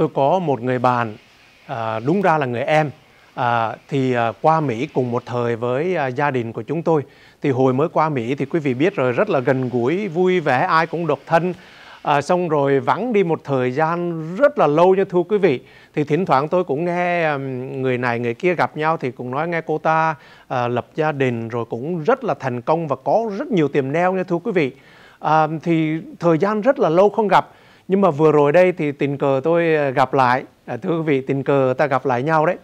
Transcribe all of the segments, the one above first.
tôi có một người bạn à, đúng ra là người em à, thì à, qua Mỹ cùng một thời với à, gia đình của chúng tôi thì hồi mới qua Mỹ thì quý vị biết rồi rất là gần gũi vui vẻ ai cũng độc thân à, xong rồi vắng đi một thời gian rất là lâu nha thưa quý vị thì thỉnh thoảng tôi cũng nghe người này người kia gặp nhau thì cũng nói nghe cô ta à, lập gia đình rồi cũng rất là thành công và có rất nhiều tiềm neo nha thưa quý vị à, thì thời gian rất là lâu không gặp nhưng mà vừa rồi đây thì tình cờ tôi ờ, gặp lại à, thưa quý vị tình cờ ta gặp lại nhau đấy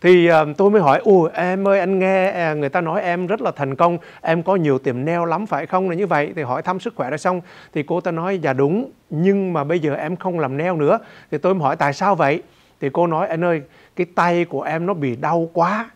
thì ờ, tôi mới hỏi ồ em ơi anh nghe à, người ta nói em rất là thành công em có nhiều tiềm neo lắm phải không là như vậy thì hỏi thăm sức khỏe ra xong thì cô ta nói dạ đúng nhưng mà bây giờ em không làm neo nữa thì tôi mới hỏi tại sao vậy thì cô nói anh ơi cái tay của em nó bị đau quá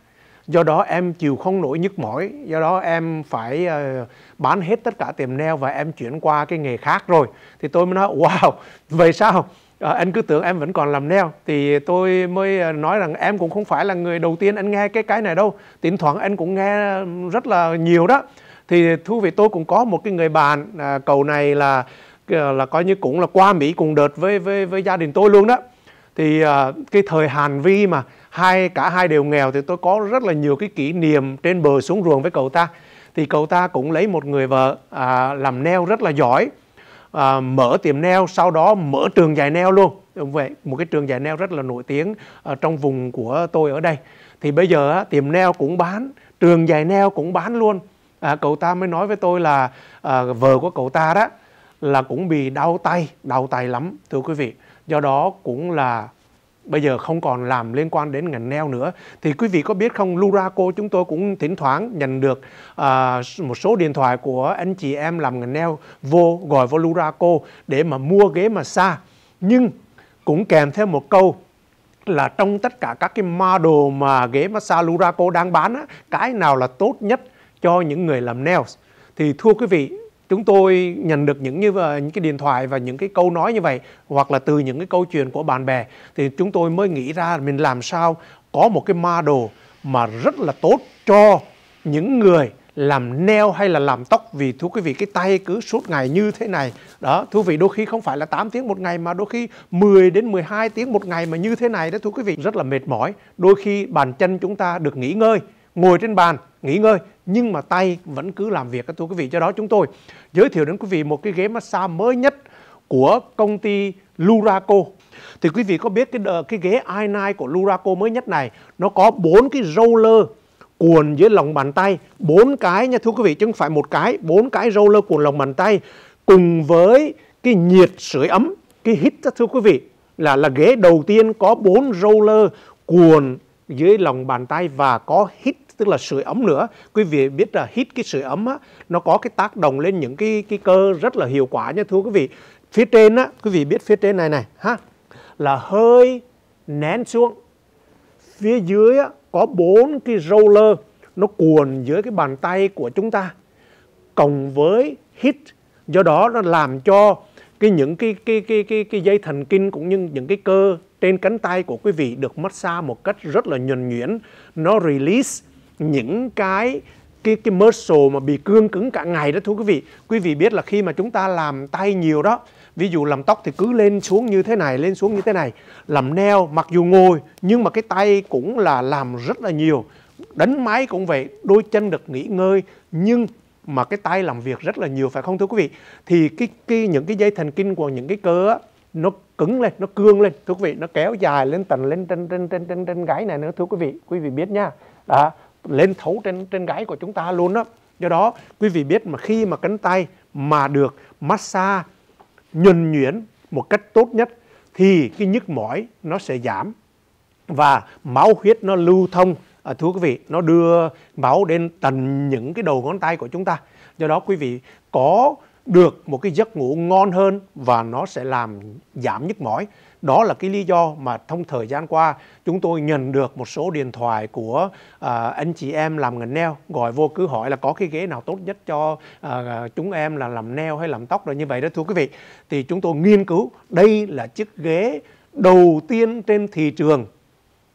do đó em chịu không nổi nhức mỏi do đó em phải uh, bán hết tất cả tiềm neo và em chuyển qua cái nghề khác rồi thì tôi mới nói wow vậy sao à, anh cứ tưởng em vẫn còn làm neo thì tôi mới ờ, nói rằng em cũng không phải là người đầu tiên anh nghe cái cái này đâu thỉnh thoảng anh cũng nghe rất là nhiều đó thì thú vị tôi cũng có một cái người bạn à, cầu này là là coi như cũng là qua Mỹ cùng đợt với với với gia đình tôi luôn đó thì à, cái thời Hàn Vi mà hai cả hai đều nghèo thì tôi có rất là nhiều cái kỷ niệm trên bờ xuống ruộng với cậu ta thì cậu ta cũng lấy một người vợ à, làm neo rất là giỏi à, mở tiệm neo sau đó mở trường dạy neo luôn vậy một cái trường dạy neo rất là nổi tiếng à, trong vùng của tôi ở đây thì bây giờ á, tiệm neo cũng bán trường dạy neo cũng bán luôn à, cậu ta mới nói với tôi là à, vợ của cậu ta đó là cũng bị đau tay đau tay lắm thưa quý vị do đó cũng là bây giờ không còn làm liên quan đến ngành neo nữa thì quý vị có biết không Luraco chúng tôi cũng thỉnh thoảng nhận được à, một số điện thoại của anh chị em làm ngành neo vô gọi vào Luraco để mà mua ghế mà xa nhưng cũng kèm theo một câu là trong tất cả các cái model mà ghế massage Luraco đang bán á, cái nào là tốt nhất cho những người làm nails thì thưa quý vị chúng tôi nhận được những như ờ, những cái điện thoại và những cái câu nói như vậy hoặc là từ những cái câu chuyện của bạn bè thì chúng tôi mới nghĩ ra mình làm sao có một cái ma đồ mà rất là tốt cho những người làm neo hay là làm tóc vì thưa quý vị cái tay cứ suốt ngày như thế này đó thưa vị đôi khi không phải là 8 tiếng một ngày mà đôi khi 10 đến 12 tiếng một ngày mà như thế này đó thưa quý vị rất là mệt mỏi đôi khi bàn chân chúng ta được nghỉ ngơi ngồi trên bàn nghỉ ngơi nhưng mà tay vẫn cứ làm việc các thưa quý vị cho đó chúng tôi giới thiệu đến quý vị một cái ghế massage mới nhất của công ty Luraco thì quý vị có biết cái cái ghế i9 của Luraco mới nhất này nó có bốn cái roller cuộn dưới lòng bàn tay bốn cái nha thưa quý vị chứ không phải một cái bốn cái roller cuộn lòng bàn tay cùng với cái nhiệt sưởi ấm cái hít thưa quý vị là là ghế đầu tiên có bốn roller cuộn dưới lòng bàn tay và có hít tức là sưởi ấm nữa quý vị biết là hít cái sưởi ấm á, nó có cái tác động lên những cái cái cơ rất là hiệu quả nha thưa quý vị phía trên á quý vị biết phía trên này này ha là hơi nén xuống phía dưới á, có bốn cái roller nó cuồn dưới cái bàn tay của chúng ta cộng với hít do đó nó làm cho cái những cái cái cái cái cái dây thần kinh cũng như những cái cơ trên cánh tay của quý vị được massage một cách rất là nhuần nhuyễn nó release những cái cái cái muscle mà bị cương cứng cả ngày đó thưa quý vị quý vị biết là khi mà chúng ta làm tay nhiều đó ví dụ làm tóc thì cứ lên xuống như thế này lên xuống như thế này làm neo mặc dù ngồi nhưng mà cái tay cũng là làm rất là nhiều đánh máy cũng vậy đôi chân được nghỉ ngơi nhưng mà cái tay làm việc rất là nhiều phải không thưa quý vị thì cái cái những cái dây thần kinh của những cái cơ á, nó cứng lên nó cương lên thưa quý vị nó kéo dài lên tầng lên trên trên trên trên trên gáy này nữa thưa quý vị quý vị biết nha đó lên thấu trên trên gáy của chúng ta luôn đó do đó quý vị biết mà khi mà cánh tay mà được massage nhuần nhuyễn một cách tốt nhất thì cái nhức mỏi nó sẽ giảm và máu huyết nó lưu thông à, thưa quý vị nó đưa máu đến tận những cái đầu ngón tay của chúng ta do đó quý vị có được một cái giấc ngủ ngon hơn và nó sẽ làm giảm nhức mỏi. Đó là cái lý do mà trong thời gian qua chúng tôi nhận được một số điện thoại của à, anh chị em làm ngành neo gọi vô cứ hỏi là có cái ghế nào tốt nhất cho à, chúng em là làm neo hay làm tóc rồi như vậy đó thưa quý vị. Thì chúng tôi nghiên cứu đây là chiếc ghế đầu tiên trên thị trường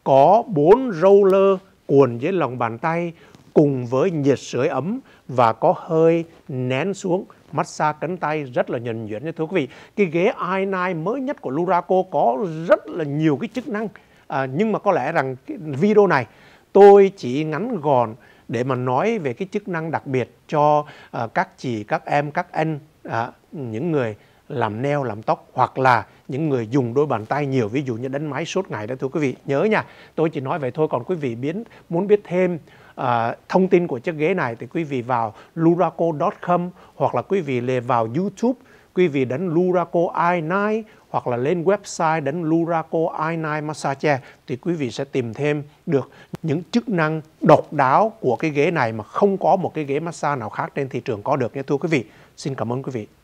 có bốn roller cuộn dưới lòng bàn tay cùng với nhiệt sưởi ấm và có hơi nén xuống massage cánh tay rất là nhuần nhuyễn nha thưa quý vị cái ghế i9 mới nhất của Luraco có rất là nhiều cái chức năng à, nhưng mà có lẽ rằng video này tôi chỉ ngắn gọn để mà nói về cái chức năng đặc biệt cho à, các chị các em các anh à, những người làm neo làm tóc hoặc là những người dùng đôi bàn tay nhiều ví dụ như đánh máy suốt ngày đó thưa quý vị nhớ nha tôi chỉ nói vậy thôi còn quý vị biến muốn biết thêm à, thông tin của chiếc ghế này thì quý vị vào luraco.com hoặc là quý vị lề vào YouTube quý vị đến Luraco i9 hoặc là lên website đến Luraco i9 Massage thì quý vị sẽ tìm thêm được những chức năng độc đáo của cái ghế này mà không có một cái ghế massage nào khác trên thị trường có được nha thưa quý vị. Xin cảm ơn quý vị.